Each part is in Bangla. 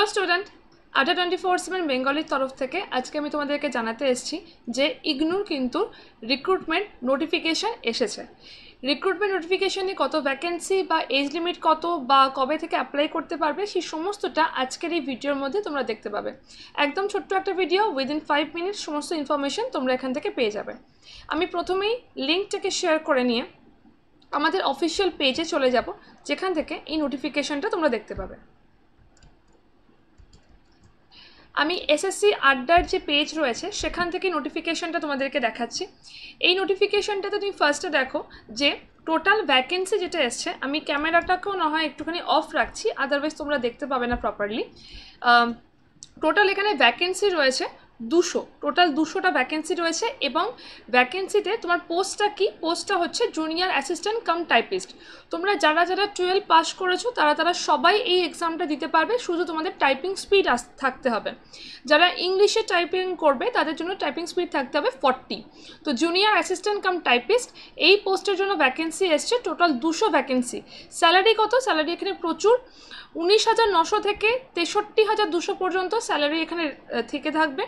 হ্যালো স্টুডেন্ট আটা টোয়েন্টি ফোর সেভেন বেঙ্গলির তরফ থেকে আজকে আমি তোমাদেরকে জানাতে এসেছি যে ইগনুর কিন্তু রিক্রুটমেন্ট নোটিফিকেশান এসেছে রিক্রুটমেন্ট নোটিফিকেশানে কত ভ্যাকেন্সি বা এজ লিমিট কত বা কবে থেকে অ্যাপ্লাই করতে পারবে সেই সমস্তটা আজকের এই ভিডিওর মধ্যে তোমরা দেখতে পাবে একদম ছোট্ট একটা ভিডিও উইদিন ফাইভ মিনিট সমস্ত ইনফরমেশান তোমরা এখান থেকে পেয়ে যাবে আমি প্রথমেই লিঙ্কটাকে শেয়ার করে নিয়ে আমাদের অফিসিয়াল পেজে চলে যাব যেখান থেকে এই নোটিফিকেশনটা তোমরা দেখতে পাবে আমি এসএসসি আড্ডার যে পেজ রয়েছে সেখান থেকে নোটিফিকেশনটা তোমাদেরকে দেখাচ্ছি এই নোটিফিকেশনটাতে তুমি ফার্স্টে দেখো যে টোটাল ভ্যাকেন্সি যেটা এসছে আমি ক্যামেরাটাকেও না হয় একটুখানি অফ রাখছি আদারওয়াইজ তোমরা দেখতে পাবে না প্রপারলি টোটাল এখানে ভ্যাকেন্সি রয়েছে দুশো টোটাল দুশোটা ভ্যাকেন্সি রয়েছে এবং ভ্যাকেন্সিতে তোমার পোস্টটা কি পোস্টটা হচ্ছে জুনিয়ার অ্যাসিস্ট্যান্ট কাম টাইপিস্ট তোমরা যারা যারা টুয়েলভ পাস করেছো তারা তারা সবাই এই এক্সামটা দিতে পারবে শুধু তোমাদের টাইপিং স্পিড আস থাকতে হবে যারা ইংলিশে টাইপিং করবে তাদের জন্য টাইপিং স্পিড থাকতে হবে ফর্টি তো জুনিয়ার অ্যাসিস্ট্যান্ট কাম টাইপিস্ট এই পোস্টের জন্য ভ্যাকেন্সি এসছে টোটাল দুশো ভ্যাকেন্সি স্যালারি কত স্যালারি এখানে প্রচুর উনিশ হাজার নশো থেকে তেষট্টি হাজার দুশো পর্যন্ত স্যালারি এখানে থেকে থাকবে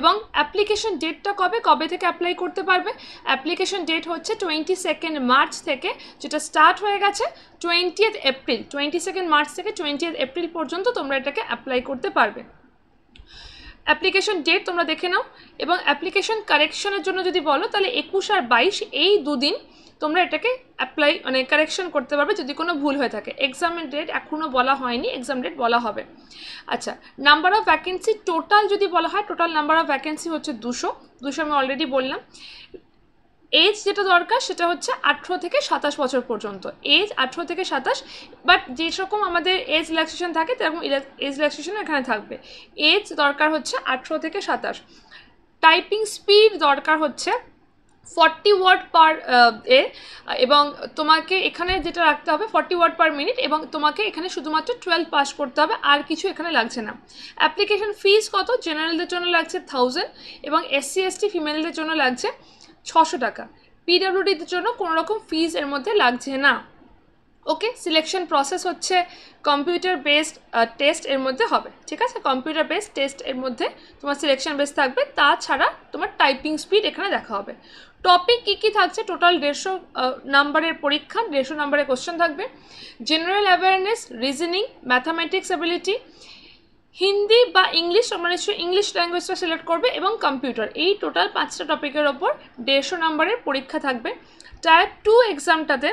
এবং অ্যাপ্লিকেশন ডেটটা কবে কবে থেকে অ্যাপ্লাই করতে পারবে অ্যাপ্লিকেশন ডেট হচ্ছে টোয়েন্টি সেকেন্ড মার্চ থেকে যেটা স্টার্ট হয়ে গেছে twentieth April twenty second March থেকে টোয়েন্টিয়েথ এপ্রিল পর্যন্ত তোমরা এটাকে অ্যাপ্লাই করতে পারবে অ্যাপ্লিকেশন ডেট তোমরা দেখে নাও এবং অ্যাপ্লিকেশন কারেকশনের জন্য যদি বলো তাহলে একুশ আর বাইশ এই দুদিন তোমরা এটাকে অ্যাপ্লাই মানে কারেকশন করতে পারবে যদি কোনো ভুল হয়ে থাকে এক্সাম ডেট এখনও বলা হয়নি এক্সাম ডেট বলা হবে আচ্ছা নাম্বার অফ ভ্যাকেন্সি টোটাল যদি বলা হয় টোটাল নাম্বার অফ ভ্যাকেন্সি হচ্ছে দুশো দুশো আমি অলরেডি বললাম এজ যেটা দরকার সেটা হচ্ছে আঠেরো থেকে সাতাশ বছর পর্যন্ত এজ আঠেরো থেকে সাতাশ বাট যে রকম আমাদের এজ রিল্যাক্সেশন থাকে তেরকম এজ রিল্যাক্সেশন এখানে থাকবে এজ দরকার হচ্ছে আঠেরো থেকে সাতাশ টাইপিং স্পিড দরকার হচ্ছে ফর্টি ওয়ার্ড পার এ এবং তোমাকে এখানে যেটা রাখতে হবে ফর্টি ওয়ার্ড পার মিনিট এবং তোমাকে এখানে শুধুমাত্র টুয়েলভ পাস করতে হবে আর কিছু এখানে লাগছে না অ্যাপ্লিকেশন ফিস কত জেনারেলদের জন্য লাগছে থাউজেন্ড এবং এসসি এসটি ফিমেলদের জন্য লাগছে ছশো টাকা পিডাব্লিউডিদের জন্য কোনো রকম ফিজ এর মধ্যে লাগছে না ওকে সিলেকশন প্রসেস হচ্ছে কম্পিউটার বেসড টেস্ট এর মধ্যে হবে ঠিক আছে কম্পিউটার বেসড টেস্ট এর মধ্যে তোমার সিলেকশন বেস থাকবে তাছাড়া তোমার টাইপিং স্পিড এখানে দেখা হবে টপিক কী কী থাকছে টোটাল দেড়শো নাম্বারের পরীক্ষা দেড়শো নাম্বারের কোশ্চেন থাকবে general awareness reasoning mathematics ability Hindi বা ইংলিশ তোমরা নিশ্চয়ই ইংলিশ ল্যাঙ্গুয়েজটা সিলেক্ট করবে এবং কম্পিউটার এই টোটাল পাঁচটা টপিকের ওপর দেড়শো নাম্বারের পরীক্ষা থাকবে টায়ার টু এক্সামটাতে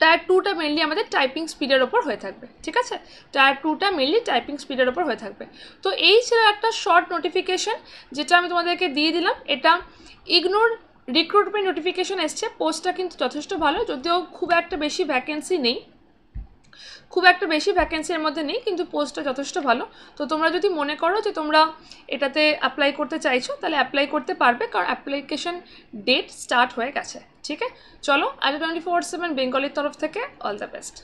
টায়ার টুটা মেনলি আমাদের টাইপিং স্পিডের ওপর হয়ে থাকবে ঠিক আছে টায়ার টুটা মেনলি টাইপিং স্পিডের ওপর হয়ে থাকবে তো এই ছিল একটা শর্ট নোটিফিকেশন যেটা আমি তোমাদেরকে দিয়ে দিলাম এটা ইগনোর রিক্রুটমেন্ট নোটিফিকেশান এসছে পোস্টটা কিন্তু যথেষ্ট ভালো যদিও খুব একটা বেশি ভ্যাকেন্সি নেই খুব একটা বেশি ভ্যাকেন্সির মধ্যে নেই কিন্তু পোস্টটা যথেষ্ট ভালো তো তোমরা যদি মনে করো যে তোমরা এটাতে অ্যাপ্লাই করতে চাইছো তাহলে অ্যাপ্লাই করতে পারবে কারণ অ্যাপ্লিকেশন ডেট স্টার্ট হয়ে গেছে ঠিক আছে চলো আজ টোয়েন্টি ফোর সেভেন বেঙ্গলের তরফ থেকে অল দ্য বেস্ট